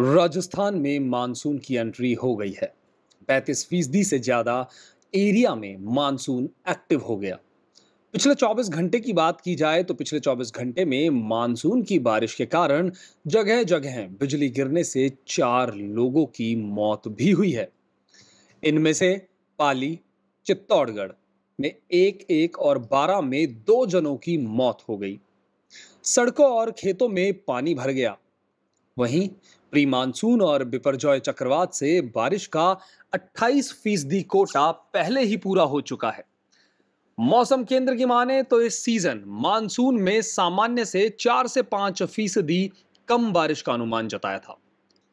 राजस्थान में मानसून की एंट्री हो गई है पैंतीस फीसदी से ज़्यादा एरिया में मानसून एक्टिव हो गया पिछले 24 घंटे की बात की जाए तो पिछले 24 घंटे में मानसून की बारिश के कारण जगह जगह बिजली गिरने से चार लोगों की मौत भी हुई है इनमें से पाली चित्तौड़गढ़ में एक एक और बारह में दो जनों की मौत हो गई सड़कों और खेतों में पानी भर गया वहीं प्री मानसून और बिपरजॉय चक्रवात से बारिश का 28 फीसदी कोटा पहले ही पूरा हो चुका है मौसम केंद्र की माने तो इस सीजन मानसून में सामान्य से चार से पांच फीसदी कम बारिश का अनुमान जताया था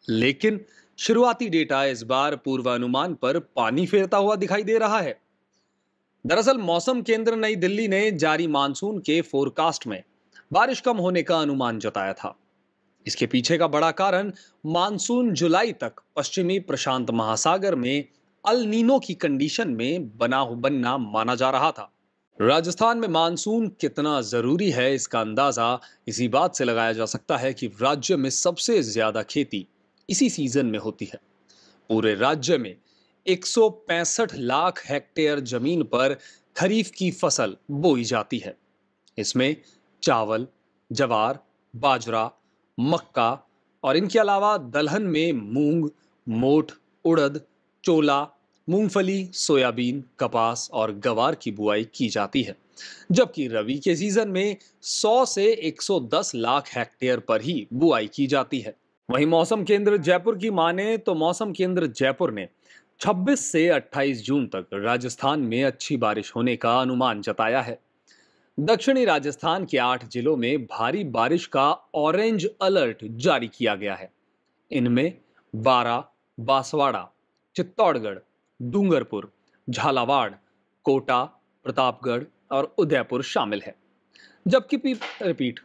लेकिन शुरुआती डेटा इस बार पूर्वानुमान पर पानी फेरता हुआ दिखाई दे रहा है दरअसल मौसम केंद्र नई दिल्ली ने जारी मानसून के फोरकास्ट में बारिश कम होने का अनुमान जताया था इसके पीछे का बड़ा कारण मानसून जुलाई तक पश्चिमी प्रशांत महासागर में अल नीनो की कंडीशन में बना बनना माना जा रहा था राजस्थान में मानसून कितना जरूरी है इसका अंदाजा इसी बात से लगाया जा सकता है कि राज्य में सबसे ज्यादा खेती इसी सीजन में होती है पूरे राज्य में एक लाख हेक्टेयर जमीन पर खरीफ की फसल बोई जाती है इसमें चावल जवार बाजरा मक्का और इनके अलावा दलहन में मूंग मोठ उड़द चोला मूंगफली सोयाबीन कपास और गवार की बुआई की जाती है जबकि रवि के सीजन में 100 से 110 लाख हेक्टेयर पर ही बुआई की जाती है वहीं मौसम केंद्र जयपुर की माने तो मौसम केंद्र जयपुर ने 26 से 28 जून तक राजस्थान में अच्छी बारिश होने का अनुमान जताया है दक्षिणी राजस्थान के आठ जिलों में भारी बारिश का ऑरेंज अलर्ट जारी किया गया है इनमें बारा बांसवाड़ा चित्तौड़गढ़ डूंगरपुर झालावाड़ कोटा प्रतापगढ़ और उदयपुर शामिल है जबकि रिपीट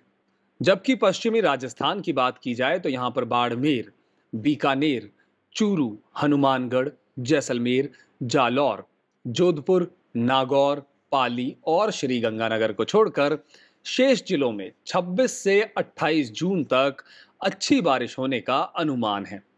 जबकि पश्चिमी राजस्थान की बात की जाए तो यहाँ पर बाड़मेर बीकानेर चूरू हनुमानगढ़ जैसलमेर जालौर जोधपुर नागौर पाली और श्रीगंगानगर को छोड़कर शेष जिलों में 26 से 28 जून तक अच्छी बारिश होने का अनुमान है